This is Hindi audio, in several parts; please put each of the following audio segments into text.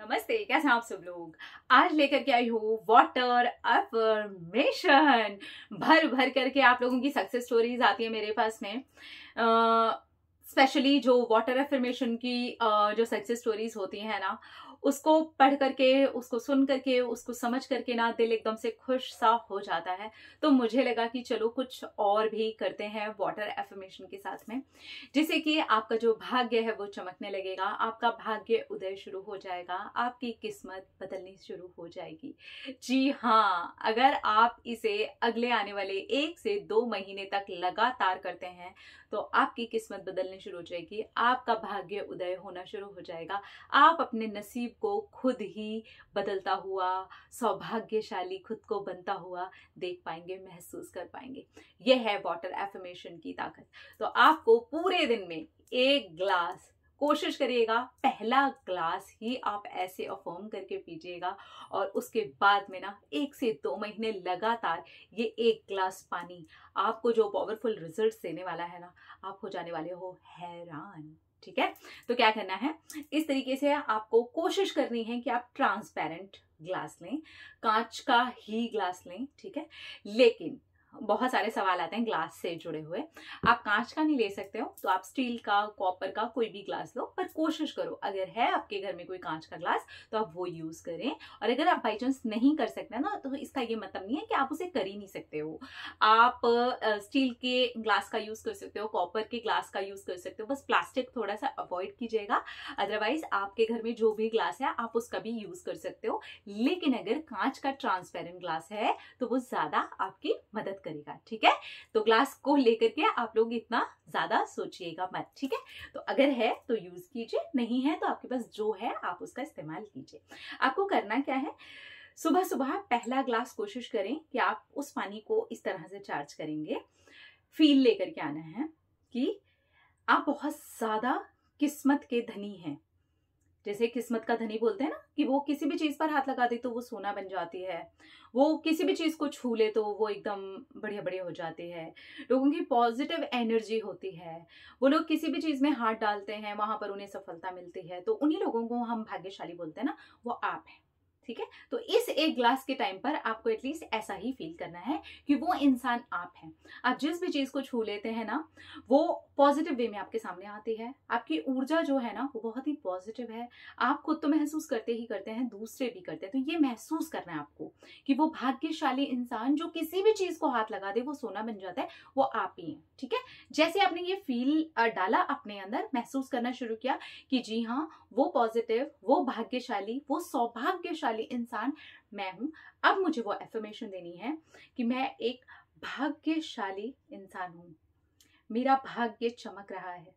नमस्ते कैसे हैं आप सब लोग आज लेकर के आई हूँ वाटर अफर्मेशन भर भर करके आप लोगों की सक्सेस स्टोरीज आती है मेरे पास में स्पेशली uh, जो वाटर अफर्मेशन की uh, जो सक्सेस स्टोरीज होती है ना उसको पढ़ करके उसको सुन करके उसको समझ करके ना दिल एकदम से खुश सा हो जाता है तो मुझे लगा कि चलो कुछ और भी करते हैं वाटर एफर्मेशन के साथ में जिससे कि आपका जो भाग्य है वो चमकने लगेगा आपका भाग्य उदय शुरू हो जाएगा आपकी किस्मत बदलनी शुरू हो जाएगी जी हाँ अगर आप इसे अगले आने वाले एक से दो महीने तक लगातार करते हैं तो आपकी किस्मत बदलनी शुरू हो जाएगी आपका भाग्य उदय होना शुरू हो जाएगा आप अपने नसीब नसीब को खुद ही बदलता हुआ सौभाग्यशाली खुद को बनता हुआ देख पाएंगे महसूस कर पाएंगे यह है वाटर एफर्मेशन की ताकत तो आपको पूरे दिन में एक ग्लास कोशिश करिएगा पहला ग्लास ही आप ऐसे अफॉर्म करके पीजिएगा और उसके बाद में ना एक से दो महीने लगातार ये एक ग्लास पानी आपको जो पावरफुल रिजल्ट्स देने वाला है ना आप हो जाने वाले हो हैरान ठीक है तो क्या करना है इस तरीके से आपको कोशिश करनी है कि आप ट्रांसपेरेंट ग्लास लें कांच का ही ग्लास लें ठीक है लेकिन बहुत सारे सवाल आते हैं ग्लास से जुड़े हुए आप कांच का नहीं ले सकते हो तो आप स्टील का कॉपर का कोई भी ग्लास लो पर कोशिश करो अगर है आपके घर में कोई कांच का ग्लास तो आप वो यूज़ करें और अगर आप बाई चांस नहीं कर सकते ना तो इसका ये मतलब नहीं है कि आप उसे कर ही नहीं सकते हो आप स्टील के ग्लास का यूज़ कर सकते हो कॉपर के ग्लास का यूज़ कर सकते हो बस प्लास्टिक थोड़ा सा अवॉइड कीजिएगा अदरवाइज आपके घर में जो भी ग्लास है आप उसका भी यूज़ कर सकते हो लेकिन अगर कांच का ट्रांसपेरेंट ग्लास है तो वो ज़्यादा आपकी मदद करेगा ठीक है तो ग्लास को लेकर के आप लोग इतना ज़्यादा सोचिएगा मत ठीक है तो अगर है तो यूज़ कीजिए नहीं है तो आपके पास जो है आप उसका इस्तेमाल कीजिए आपको करना क्या है सुबह सुबह पहला ग्लास कोशिश करें कि आप उस पानी को इस तरह से चार्ज करेंगे फील लेकर के आना है कि आप बहुत ज़्यादा किस्मत के धनी हैं जैसे किस्मत का धनी बोलते हैं ना कि वो किसी भी चीज़ पर हाथ लगा दे तो वो सोना बन जाती है वो किसी भी चीज़ को छू ले तो वो एकदम बढ़िया बढ़िया हो जाती है लोगों की पॉजिटिव एनर्जी होती है वो लोग किसी भी चीज़ में हाथ डालते हैं वहां पर उन्हें सफलता मिलती है तो उन्हीं लोगों को हम भाग्यशाली बोलते हैं ना वो आप हैं ठीक है तो इस एक ग्लास के टाइम पर आपको एटलीस्ट ऐसा ही फील करना है कि वो इंसान आप हैं आप जिस भी चीज़ को छू लेते हैं ना वो पॉजिटिव वे में आपके सामने आती है आपकी ऊर्जा जो है ना वो बहुत ही पॉजिटिव है आप खुद तो महसूस करते ही करते हैं दूसरे भी करते हैं तो ये महसूस करना है आपको कि वो भाग्यशाली इंसान जो किसी भी चीज़ को हाथ लगा दे वो सोना बन जाता है वो आप ही है ठीक है जैसे आपने ये फील डाला अपने अंदर महसूस करना शुरू किया कि जी हाँ वो पॉजिटिव वो भाग्यशाली वो सौभाग्यशाली वाले इंसान मैं हूँ अब मुझे वो एफर्मेशन देनी है कि मैं एक भाग्यशाली इंसान हूँ मेरा भाग्य चमक रहा है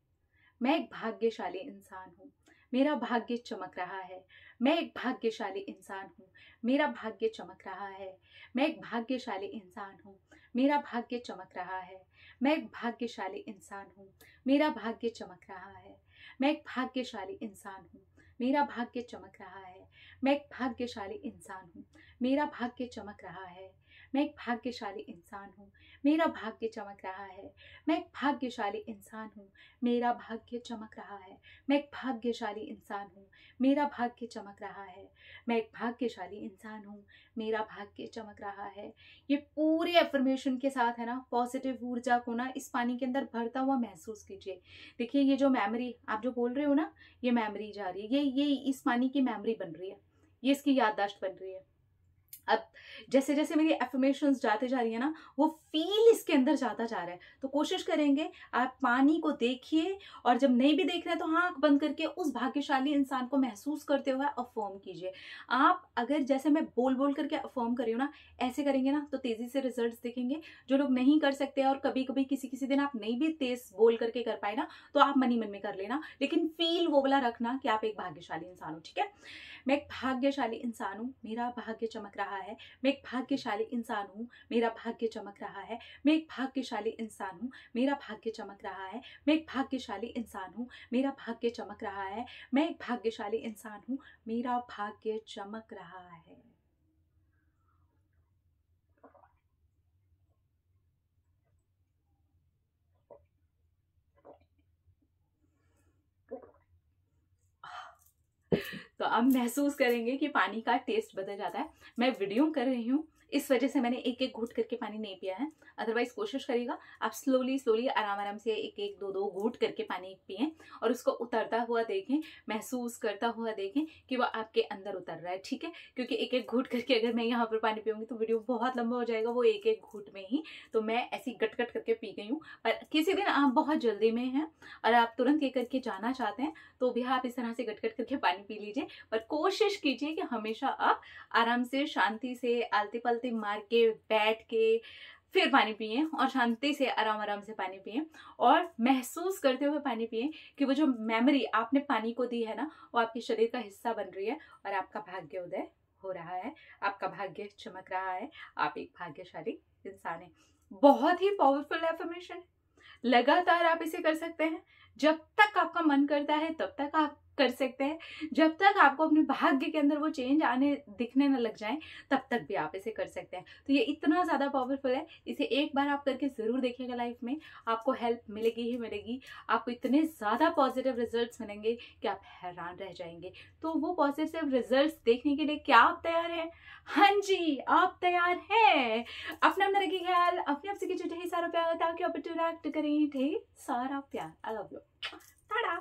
मैं एक भाग्यशाली इंसान हूँ मेरा भाग्य चमक रहा है मैं एक भाग्यशाली इंसान हूँ मेरा भाग्य चमक रहा है मैं एक भाग्यशाली इंसान हूँ मेरा भाग्य चमक रहा है मैं एक भाग्यशाली इंसान हूँ मेरा भाग्य चमक रहा है मैं एक भाग्यशाली इंसान हूँ मेरा भाग्य चमक रहा है मैं एक भाग्यशाली इंसान हूँ मेरा भाग्य चमक रहा है मैं एक भाग्यशाली इंसान हूँ मेरा भाग्य चमक रहा है मैं एक भाग्यशाली इंसान हूँ मेरा भाग्य चमक रहा है मैं एक भाग्यशाली इंसान हूँ मेरा भाग्य चमक रहा है मैं एक भाग्यशाली इंसान हूँ मेरा भाग्य चमक रहा है ये पूरे एफर्मेशन के साथ है ना पॉजिटिव ऊर्जा को ना इस पानी के अंदर भरता हुआ महसूस कीजिए देखिए ये जो मेमोरी आप जो बोल रहे हो ना ये मेमोरी जा रही है ये ये इस पानी की मेमोरी बन रही है ये इसकी याददाश्त बन रही है जैसे जैसे मेरी एफर्मेशन जाते जा रही है ना वो फील इसके अंदर जाता जा रहा है तो कोशिश करेंगे आप पानी को देखिए और जब नहीं भी देख रहे हैं तो हाँ आँख बंद करके उस भाग्यशाली इंसान को महसूस करते हुए अफॉर्म कीजिए आप अगर जैसे मैं बोल बोल करके अफॉर्म करी हूँ ना ऐसे करेंगे ना तो तेज़ी से रिजल्ट देखेंगे जो लोग नहीं कर सकते और कभी कभी किसी किसी दिन आप नहीं भी तेज बोल करके कर पाए ना तो आप मनी मन में कर लेना लेकिन फील वो वाला रखना कि आप एक भाग्यशाली इंसान हो ठीक है मैं एक भाग्यशाली इंसान हूँ मेरा भाग्य चमक रहा है मैं एक एक भाग्यशाली इंसान हूँ मेरा भाग्य चमक रहा है मैं एक भाग्यशाली इंसान हूँ मेरा भाग्य चमक रहा है मैं एक भाग्यशाली इंसान हूँ मेरा भाग्य चमक रहा है मैं एक भाग्यशाली इंसान हूँ मेरा भाग्य चमक रहा है तो अब महसूस करेंगे कि पानी का टेस्ट बदल जाता है मैं वीडियो कर रही हूँ इस वजह से मैंने एक एक घूट करके पानी नहीं पिया है अदरवाइज़ कोशिश करिएगा आप स्लोली स्लोली आराम आराम से एक एक दो दो घूट करके पानी पिए और उसको उतरता हुआ देखें महसूस करता हुआ देखें कि वो आपके अंदर उतर रहा है ठीक है क्योंकि एक एक घूट करके अगर मैं यहाँ पर पानी पीऊंगी तो वीडियो बहुत लंबा हो जाएगा वो एक एक घूट में ही तो मैं ऐसी गट गट करके पी गई हूँ पर किसी दिन आप बहुत जल्दी में हैं और आप तुरंत ये करके जाना चाहते हैं तो भी आप इस तरह से गट गट करके पानी पी लीजिए पर कोशिश कीजिए कि हमेशा आप आराम से शांति से आलते पलते गलती मार के बैठ के फिर पानी पिए और शांति से आराम आराम से पानी पिए और महसूस करते हुए पानी पिए कि वो जो मेमोरी आपने पानी को दी है ना वो आपके शरीर का हिस्सा बन रही है और आपका भाग्य उदय हो रहा है आपका भाग्य चमक रहा है आप एक भाग्यशाली इंसान है बहुत ही पावरफुल एफर्मेशन लगातार आप इसे कर सकते हैं जब तक आपका मन करता है तब तक आप कर सकते हैं जब तक आपको अपने भाग्य के अंदर वो चेंज आने दिखने न लग जाए तब तक भी आप इसे कर सकते हैं तो ये इतना ज़्यादा पावरफुल है इसे एक बार आप करके ज़रूर देखिएगा लाइफ में आपको हेल्प मिलेगी ही मिलेगी आपको इतने ज़्यादा पॉजिटिव रिजल्ट मिलेंगे कि आप हैरान रह जाएंगे तो वो पॉजिटिव रिजल्ट देखने के लिए क्या आप तैयार हैं हाँ जी आप तैयार हैं अपने अपने रखिए ख्याल अपने आपसे की कीजिए ढेर सारा प्यार ताकि आप एक्ट करें ढेर सारा प्यार आई लव यू टाटा